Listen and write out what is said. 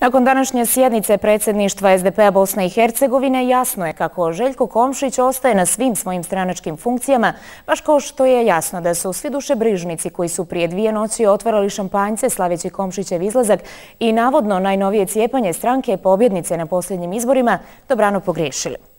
Nakon današnje sjednice predsjedništva SDP-a Bosne i Hercegovine jasno je kako Željko Komšić ostaje na svim svojim stranačkim funkcijama, baš kao što je jasno da su svi duše brižnici koji su prije dvije noći otvarali šampanjce slaveći Komšićev izlazak i navodno najnovije cijepanje stranke pobjednice na posljednjim izborima dobrano pogriješili.